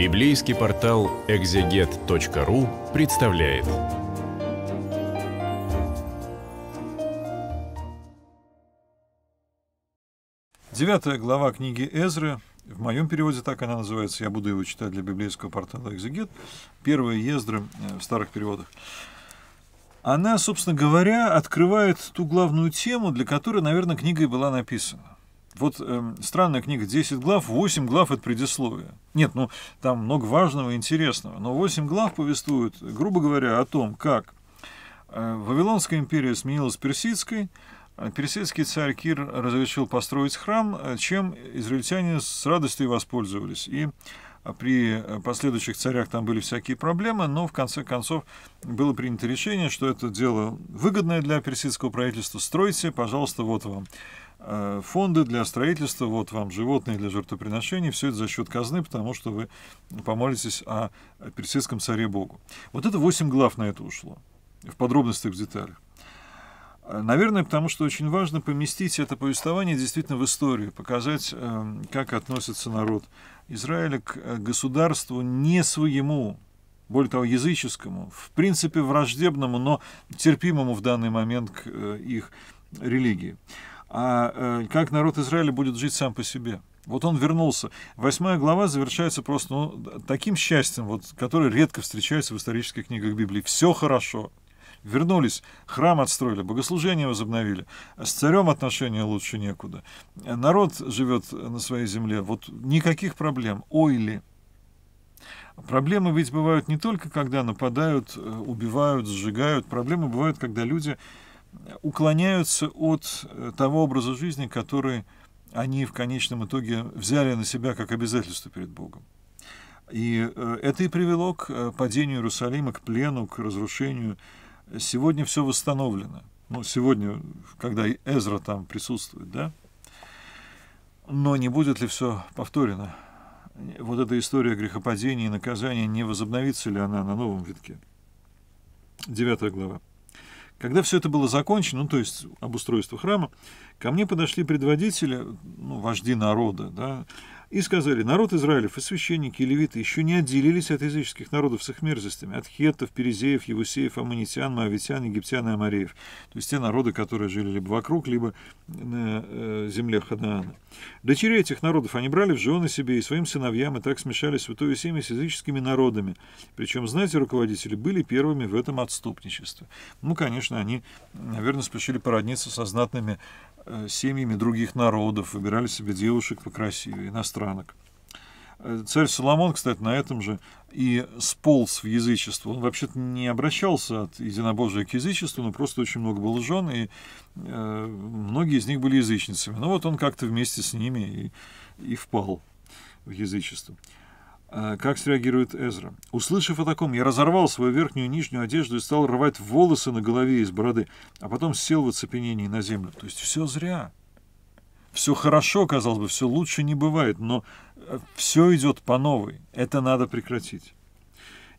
Библейский портал экзегет.ру представляет. Девятая глава книги Эзры. В моем переводе так она называется. Я буду его читать для библейского портала «Экзегет». Первые Ездры э, в старых переводах. Она, собственно говоря, открывает ту главную тему, для которой, наверное, книга и была написана. Вот э, странная книга, 10 глав, 8 глав это предисловие. Нет, ну там много важного и интересного, но 8 глав повествуют, грубо говоря, о том, как э, Вавилонская империя сменилась персидской, а Персидский царь Кир разрешил построить храм, э, чем израильтяне с радостью воспользовались. И э, при э, последующих царях там были всякие проблемы, но в конце концов было принято решение, что это дело выгодное для персидского правительства. Стройте, пожалуйста, вот вам Э, фонды для строительства, вот вам животные для жертвоприношений, все это за счет казны, потому что вы помолитесь о персидском царе Богу. Вот это 8 глав на это ушло, в подробностях, в деталях. Э, наверное, потому что очень важно поместить это повествование действительно в историю, показать, э, как относится народ Израиля к государству не своему, более того, языческому, в принципе, враждебному, но терпимому в данный момент к их религии а э, как народ Израиля будет жить сам по себе. Вот он вернулся. Восьмая глава завершается просто ну, таким счастьем, вот, которое редко встречается в исторических книгах Библии. Все хорошо. Вернулись, храм отстроили, богослужение возобновили, с царем отношения лучше некуда. Народ живет на своей земле, вот никаких проблем. Ой ли. Проблемы ведь бывают не только, когда нападают, э, убивают, сжигают. Проблемы бывают, когда люди уклоняются от э, того образа жизни, который они в конечном итоге взяли на себя как обязательство перед Богом. И э, это и привело к э, падению Иерусалима, к плену, к разрушению. Сегодня все восстановлено. Ну, сегодня, когда Эзра там присутствует, да? Но не будет ли все повторено? Вот эта история грехопадения и наказания, не возобновится ли она на новом витке? Девятая глава. Когда все это было закончено, ну, то есть обустройство храма, ко мне подошли предводители, ну, вожди народа, да, и сказали, народ Израилев и священники, и левиты еще не отделились от языческих народов с их мерзостями, от хеттов, перезеев, евусеев, аммонитян, моавитян, египтян и амареев. То есть те народы, которые жили либо вокруг, либо на э, земле Ханаана. Дочерей этих народов они брали в жены себе и своим сыновьям, и так смешали святое семя с языческими народами. Причем, знаете, руководители были первыми в этом отступничестве. Ну, конечно, они, наверное, спешили породниться со знатными э, семьями других народов, выбирали себе девушек покрасивее, иностранцев странок. Э, царь Соломон, кстати, на этом же и сполз в язычество. Он вообще-то не обращался от единобожия к язычеству, но просто очень много было жен, и э, многие из них были язычницами. Но вот он как-то вместе с ними и, и впал в язычество. Э, как среагирует Эзра? Услышав о таком, я разорвал свою верхнюю и нижнюю одежду и стал рвать волосы на голове из бороды, а потом сел в оцепенении на землю. То есть все зря все хорошо, казалось бы, все лучше не бывает, но э, все идет по новой. Это надо прекратить.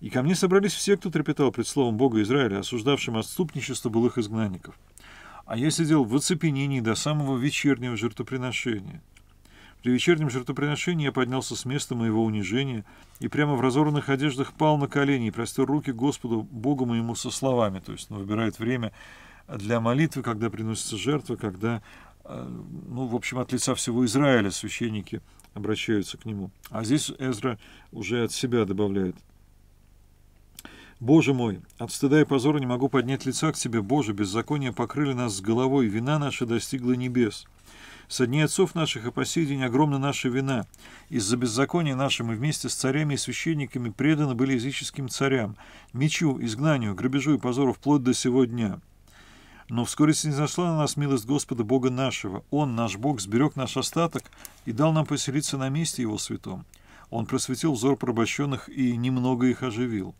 И ко мне собрались все, кто трепетал пред словом Бога Израиля, осуждавшим отступничество былых изгнанников. А я сидел в оцепенении до самого вечернего жертвоприношения. При вечернем жертвоприношении я поднялся с места моего унижения и прямо в разорванных одеждах пал на колени и простер руки Господу, Богу моему со словами. То есть он выбирает время для молитвы, когда приносится жертва, когда а, ну, в общем, от лица всего Израиля священники обращаются к нему. А здесь Эзра уже от себя добавляет. «Боже мой, от стыда и позора не могу поднять лица к Тебе, Боже, беззакония покрыли нас с головой, вина наша достигла небес. Со дней отцов наших и по сей день огромна наша вина. Из-за беззакония наши мы вместе с царями и священниками преданы были языческим царям, мечу, изгнанию, грабежу и позору вплоть до сего дня». Но вскоре снизошла на нас милость Господа Бога нашего. Он, наш Бог, сберег наш остаток и дал нам поселиться на месте Его святом. Он просветил взор порабощенных и немного их оживил.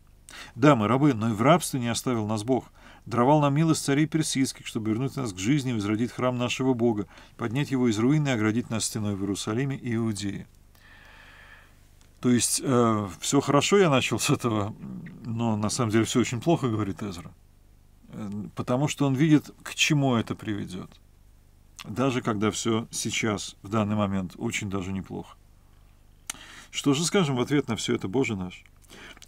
Да, мы рабы, но и в рабстве не оставил нас Бог. Даровал нам милость царей персидских, чтобы вернуть нас к жизни и возродить храм нашего Бога, поднять его из руины и оградить нас стеной в Иерусалиме и Иудее. То есть э, все хорошо я начал с этого, но на самом деле все очень плохо, говорит Эзра потому что он видит, к чему это приведет. Даже когда все сейчас, в данный момент, очень даже неплохо. Что же скажем в ответ на все это, Боже наш?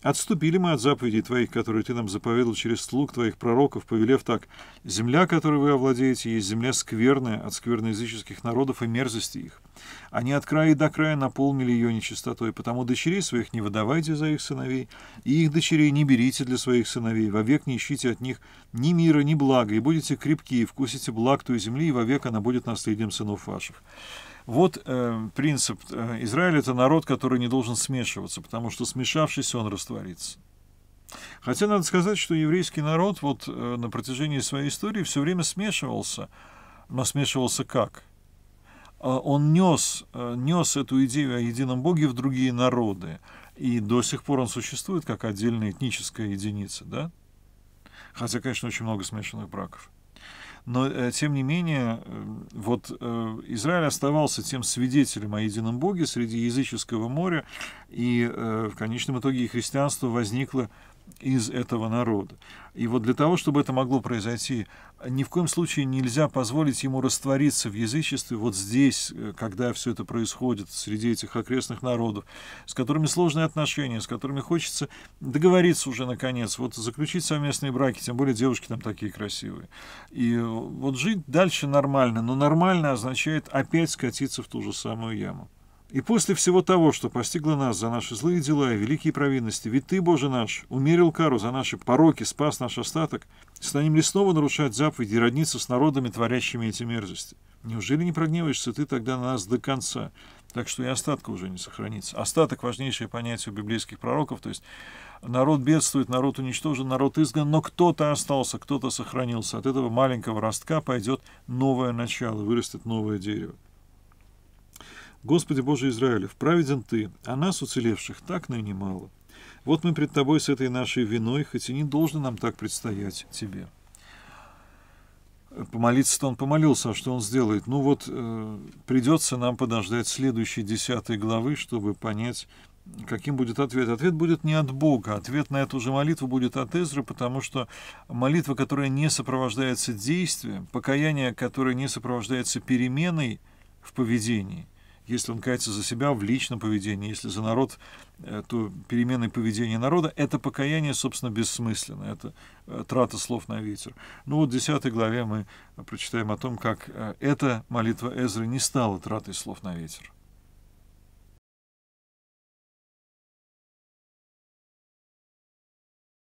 Отступили мы от заповедей твоих, которые ты нам заповедал через слуг твоих пророков, повелев так. Земля, которой вы овладеете, есть земля скверная от скверноязыческих народов и мерзости их. Они от края до края наполнили ее нечистотой, потому дочерей своих не выдавайте за их сыновей, и их дочерей не берите для своих сыновей, вовек не ищите от них ни мира, ни блага, и будете крепки и вкусите благ той земли, и вовек она будет наследием сынов ваших». Вот э, принцип. Э, Израиль — это народ, который не должен смешиваться, потому что смешавшись, он растворится. Хотя надо сказать, что еврейский народ вот э, на протяжении своей истории все время смешивался. Но смешивался как? Э, он нес, э, нес эту идею о едином Боге в другие народы. И до сих пор он существует как отдельная этническая единица, да? Хотя, конечно, очень много смешанных браков. Но, э, тем не менее, э, вот э, Израиль оставался тем свидетелем о едином Боге среди языческого моря, и в конечном итоге и христианство возникло из этого народа. И вот для того, чтобы это могло произойти, ни в коем случае нельзя позволить ему раствориться в язычестве вот здесь, э, когда все это происходит среди этих окрестных народов, с которыми сложные отношения, с которыми хочется договориться уже наконец, вот заключить совместные браки, тем более девушки там такие красивые. И э, вот жить дальше нормально, но нормально означает опять скатиться в ту же самую яму. И после всего того, что постигло нас за наши злые дела и великие провинности, ведь Ты, Боже наш, умерил кару за наши пороки, спас наш остаток, станем ли снова нарушать заповеди и родниться с народами, творящими эти мерзости? Неужели не прогневаешься Ты тогда на нас до конца? Так что и остатка уже не сохранится. Остаток – важнейшее понятие у библейских пророков, то есть народ бедствует, народ уничтожен, народ изгнан, но кто-то остался, кто-то сохранился. От этого маленького ростка пойдет новое начало, вырастет новое дерево. Господи Боже Израилев, праведен Ты, а нас, уцелевших, так ныне мало. Вот мы пред Тобой с этой нашей виной, хоть и не должно нам так предстоять Тебе. Помолиться-то он помолился, а что он сделает? Ну вот, э, придется нам подождать следующей десятой главы, чтобы понять, каким будет ответ. Ответ будет не от Бога, ответ на эту же молитву будет от Эзры, потому что молитва, которая не сопровождается действием, покаяние, которое не сопровождается переменой в поведении, если он кается за себя в личном поведении, если за народ, э, то перемены поведения народа — это покаяние, собственно, бессмысленно, это э, трата слов на ветер. Ну вот в 10 главе мы прочитаем о том, как э, эта молитва Эзры не стала тратой слов на ветер.